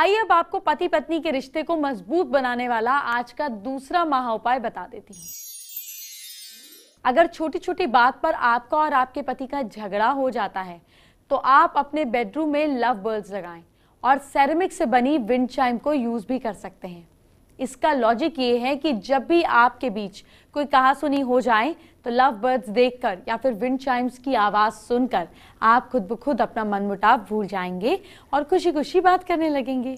आइए अब आपको पति पत्नी के रिश्ते को मजबूत बनाने वाला आज का दूसरा महा उपाय बता देती हूँ अगर छोटी छोटी बात पर आपका और आपके पति का झगड़ा हो जाता है तो आप अपने बेडरूम में लव बर्ड्स लगाएं और सेरेमिक से बनी विंड चाइम को यूज भी कर सकते हैं इसका लॉजिक ये है कि जब भी आपके बीच कोई कहा सुनी हो जाए तो लव बर्ड्स देखकर या फिर विंड चाइम्स की आवाज़ सुनकर आप खुद ब खुद अपना मनमुटाव भूल जाएंगे और खुशी खुशी बात करने लगेंगे